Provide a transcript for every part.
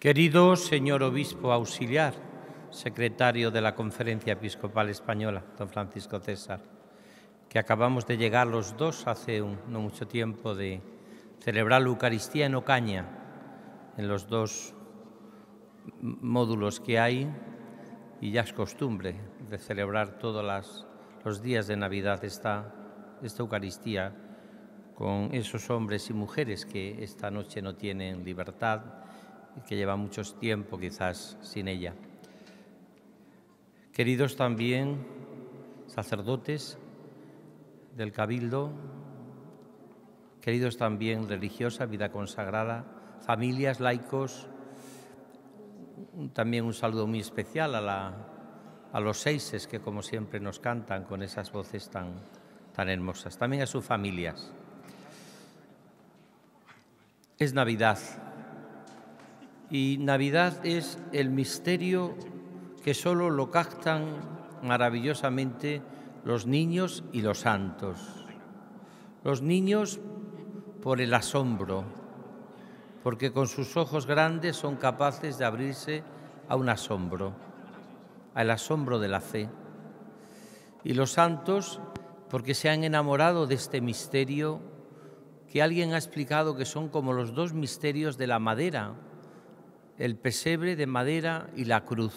Querido señor obispo auxiliar, secretario de la Conferencia Episcopal Española, don Francisco César, que acabamos de llegar los dos hace no mucho tiempo de celebrar la Eucaristía en Ocaña, en los dos módulos que hay, y ya es costumbre de celebrar todos los días de Navidad esta Eucaristía con esos hombres y mujeres que esta noche no tienen libertad que lleva mucho tiempo quizás sin ella. Queridos también sacerdotes del Cabildo, queridos también religiosa, vida consagrada, familias, laicos, también un saludo muy especial a, la, a los seises que como siempre nos cantan con esas voces tan, tan hermosas, también a sus familias. Es Navidad, y Navidad es el misterio que solo lo captan maravillosamente los niños y los santos. Los niños por el asombro, porque con sus ojos grandes son capaces de abrirse a un asombro, al asombro de la fe. Y los santos porque se han enamorado de este misterio que alguien ha explicado que son como los dos misterios de la madera el pesebre de madera y la cruz,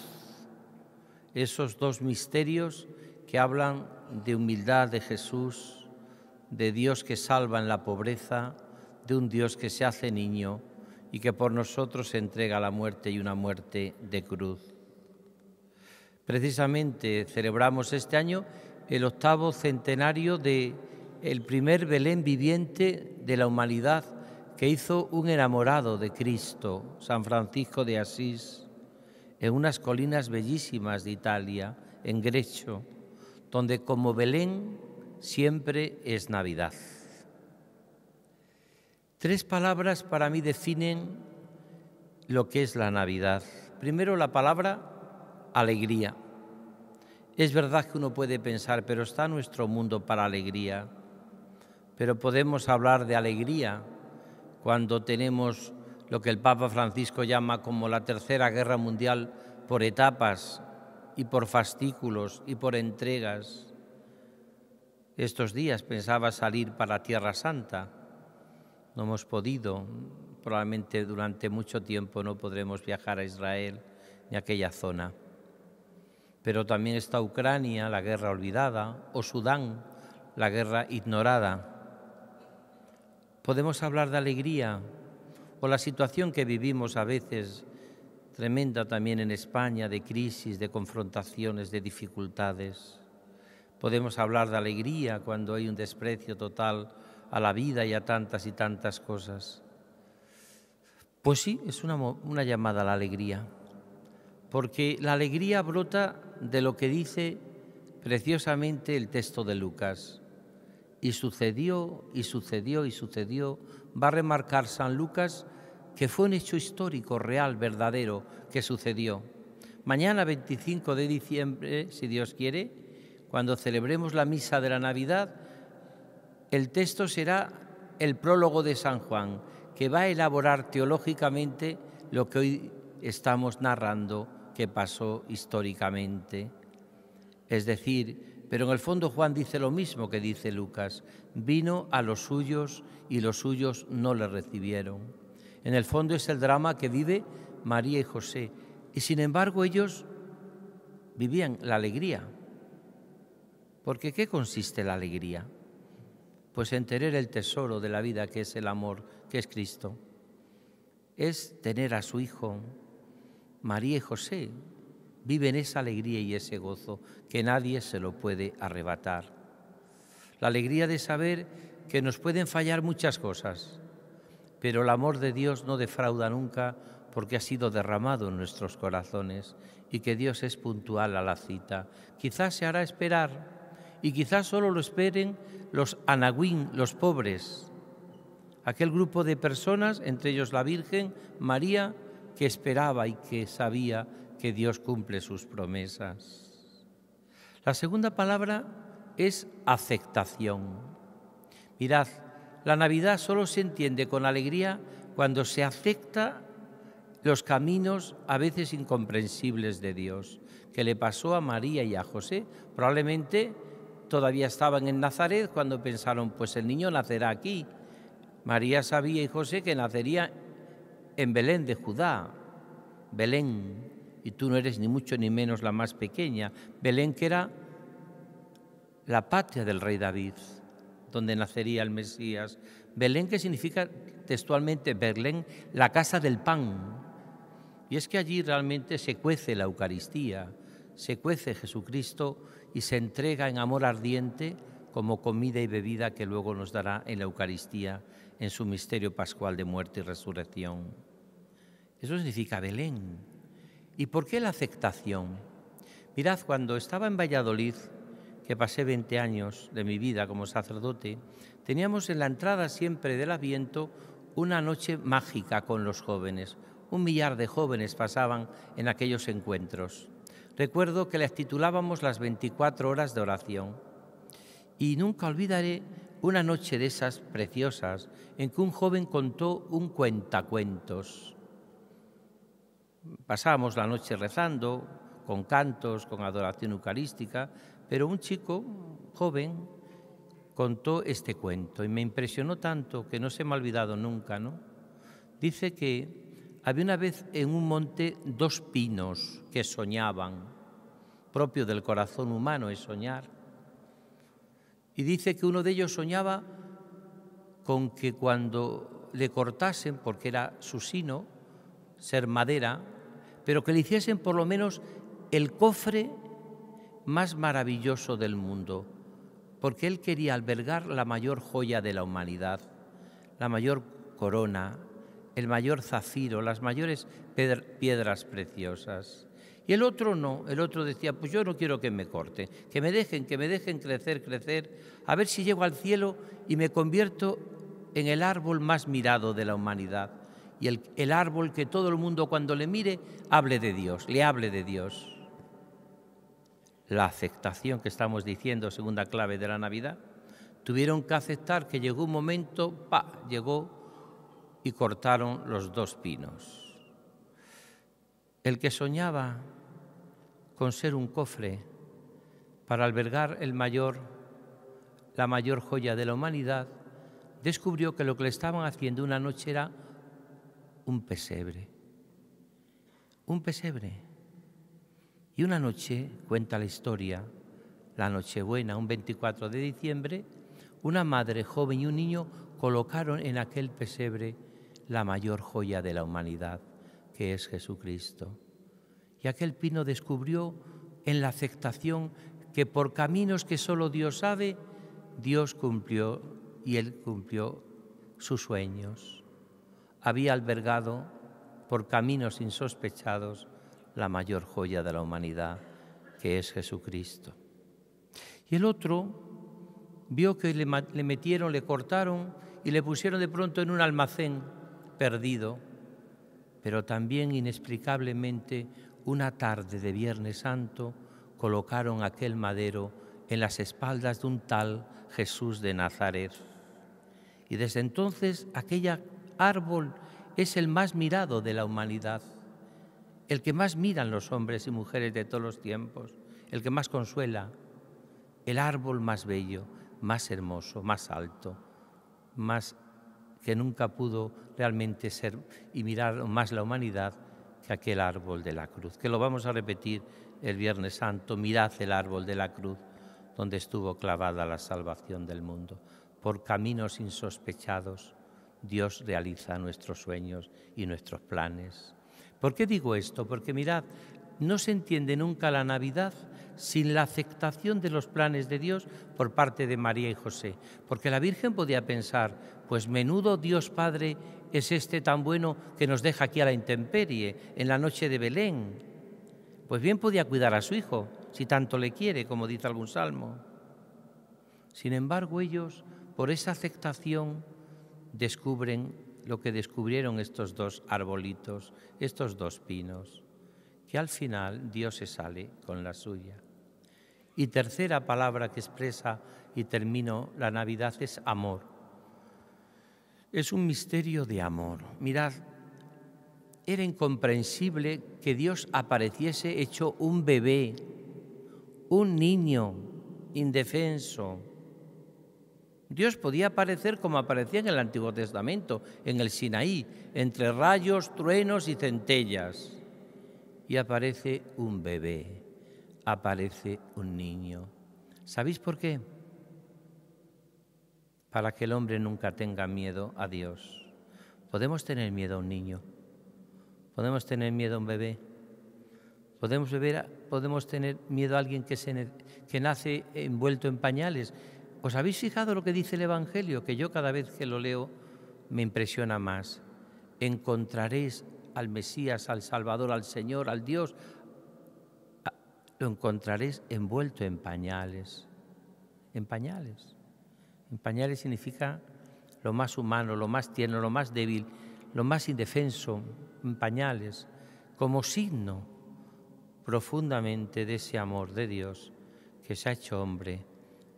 esos dos misterios que hablan de humildad de Jesús, de Dios que salva en la pobreza, de un Dios que se hace niño y que por nosotros se entrega la muerte y una muerte de cruz. Precisamente celebramos este año el octavo centenario de primer Belén viviente de la humanidad que hizo un enamorado de Cristo, San Francisco de Asís, en unas colinas bellísimas de Italia, en Grecho, donde como Belén siempre es Navidad. Tres palabras para mí definen lo que es la Navidad. Primero la palabra alegría. Es verdad que uno puede pensar, pero está nuestro mundo para alegría. Pero podemos hablar de alegría cuando tenemos lo que el Papa Francisco llama como la tercera guerra mundial por etapas y por fastículos y por entregas. Estos días pensaba salir para la Tierra Santa. No hemos podido, probablemente durante mucho tiempo no podremos viajar a Israel ni a aquella zona. Pero también está Ucrania, la guerra olvidada, o Sudán, la guerra ignorada podemos hablar de alegría o la situación que vivimos a veces, tremenda también en España, de crisis, de confrontaciones, de dificultades. Podemos hablar de alegría cuando hay un desprecio total a la vida y a tantas y tantas cosas. Pues sí, es una, una llamada a la alegría, porque la alegría brota de lo que dice preciosamente el texto de Lucas. Y sucedió, y sucedió, y sucedió. Va a remarcar San Lucas que fue un hecho histórico, real, verdadero, que sucedió. Mañana 25 de diciembre, si Dios quiere, cuando celebremos la misa de la Navidad, el texto será el prólogo de San Juan, que va a elaborar teológicamente lo que hoy estamos narrando que pasó históricamente. Es decir, pero en el fondo Juan dice lo mismo que dice Lucas. Vino a los suyos y los suyos no le recibieron. En el fondo es el drama que vive María y José. Y sin embargo ellos vivían la alegría. Porque ¿qué consiste la alegría? Pues en tener el tesoro de la vida que es el amor, que es Cristo. Es tener a su Hijo, María y José, viven esa alegría y ese gozo que nadie se lo puede arrebatar. La alegría de saber que nos pueden fallar muchas cosas, pero el amor de Dios no defrauda nunca porque ha sido derramado en nuestros corazones y que Dios es puntual a la cita. Quizás se hará esperar y quizás solo lo esperen los anagüín, los pobres, aquel grupo de personas, entre ellos la Virgen María, que esperaba y que sabía que Dios cumple sus promesas. La segunda palabra es aceptación. Mirad, la Navidad solo se entiende con alegría cuando se acepta los caminos a veces incomprensibles de Dios, que le pasó a María y a José. Probablemente todavía estaban en Nazaret cuando pensaron, pues el niño nacerá aquí. María sabía y José que nacería en Belén de Judá, Belén, y tú no eres ni mucho ni menos la más pequeña. Belén que era la patria del rey David, donde nacería el Mesías. Belén que significa textualmente Berlén, la casa del pan. Y es que allí realmente se cuece la Eucaristía, se cuece Jesucristo y se entrega en amor ardiente como comida y bebida que luego nos dará en la Eucaristía, en su misterio pascual de muerte y resurrección. Eso significa Belén, ¿Y por qué la aceptación? Mirad, cuando estaba en Valladolid, que pasé 20 años de mi vida como sacerdote, teníamos en la entrada siempre del aviento una noche mágica con los jóvenes. Un millar de jóvenes pasaban en aquellos encuentros. Recuerdo que les titulábamos las 24 horas de oración. Y nunca olvidaré una noche de esas preciosas en que un joven contó un cuentacuentos pasábamos la noche rezando, con cantos, con adoración eucarística, pero un chico joven contó este cuento y me impresionó tanto que no se me ha olvidado nunca, ¿no? Dice que había una vez en un monte dos pinos que soñaban, propio del corazón humano es soñar. Y dice que uno de ellos soñaba con que cuando le cortasen, porque era su sino, ser madera, pero que le hiciesen por lo menos el cofre más maravilloso del mundo, porque él quería albergar la mayor joya de la humanidad, la mayor corona, el mayor zafiro, las mayores piedras preciosas. Y el otro no, el otro decía, pues yo no quiero que me corten, que me dejen, que me dejen crecer, crecer, a ver si llego al cielo y me convierto en el árbol más mirado de la humanidad y el, el árbol que todo el mundo cuando le mire hable de Dios, le hable de Dios. La aceptación que estamos diciendo, segunda clave de la Navidad, tuvieron que aceptar que llegó un momento, pa, llegó y cortaron los dos pinos. El que soñaba con ser un cofre para albergar el mayor, la mayor joya de la humanidad, descubrió que lo que le estaban haciendo una noche era un pesebre. Un pesebre. Y una noche, cuenta la historia, la Nochebuena, un 24 de diciembre, una madre joven y un niño colocaron en aquel pesebre la mayor joya de la humanidad, que es Jesucristo. Y aquel pino descubrió en la aceptación que por caminos que solo Dios sabe, Dios cumplió y él cumplió sus sueños había albergado por caminos insospechados la mayor joya de la humanidad, que es Jesucristo. Y el otro vio que le, metieron, le cortaron y le pusieron de pronto en un almacén perdido, pero también inexplicablemente una tarde de Viernes Santo colocaron aquel madero en las espaldas de un tal Jesús de Nazaret. Y desde entonces aquella árbol es el más mirado de la humanidad, el que más miran los hombres y mujeres de todos los tiempos, el que más consuela, el árbol más bello, más hermoso, más alto, más que nunca pudo realmente ser y mirar más la humanidad que aquel árbol de la cruz, que lo vamos a repetir el Viernes Santo, mirad el árbol de la cruz donde estuvo clavada la salvación del mundo, por caminos insospechados Dios realiza nuestros sueños y nuestros planes. ¿Por qué digo esto? Porque mirad, no se entiende nunca la Navidad sin la aceptación de los planes de Dios por parte de María y José, porque la Virgen podía pensar, pues menudo Dios Padre es este tan bueno que nos deja aquí a la intemperie, en la noche de Belén. Pues bien podía cuidar a su hijo, si tanto le quiere, como dice algún salmo. Sin embargo, ellos, por esa aceptación, descubren lo que descubrieron estos dos arbolitos, estos dos pinos, que al final Dios se sale con la suya. Y tercera palabra que expresa y termino la Navidad es amor. Es un misterio de amor. Mirad, era incomprensible que Dios apareciese hecho un bebé, un niño indefenso Dios podía aparecer como aparecía en el Antiguo Testamento, en el Sinaí, entre rayos, truenos y centellas. Y aparece un bebé, aparece un niño. ¿Sabéis por qué? Para que el hombre nunca tenga miedo a Dios. Podemos tener miedo a un niño, podemos tener miedo a un bebé, podemos, tener miedo a alguien que nace envuelto en pañales, ¿Os habéis fijado lo que dice el Evangelio? Que yo cada vez que lo leo me impresiona más. Encontraréis al Mesías, al Salvador, al Señor, al Dios. Ah, lo encontraréis envuelto en pañales. En pañales. En pañales significa lo más humano, lo más tierno, lo más débil, lo más indefenso. En pañales. Como signo profundamente de ese amor de Dios que se ha hecho hombre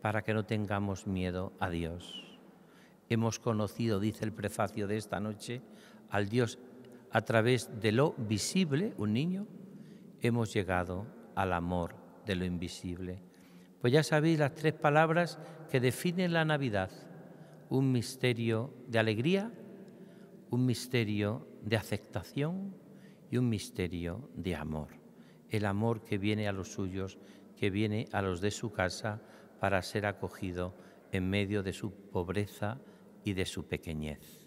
para que no tengamos miedo a Dios. Hemos conocido, dice el prefacio de esta noche, al Dios a través de lo visible, un niño, hemos llegado al amor de lo invisible. Pues ya sabéis las tres palabras que definen la Navidad. Un misterio de alegría, un misterio de aceptación y un misterio de amor. El amor que viene a los suyos, que viene a los de su casa, para ser acogido en medio de su pobreza y de su pequeñez.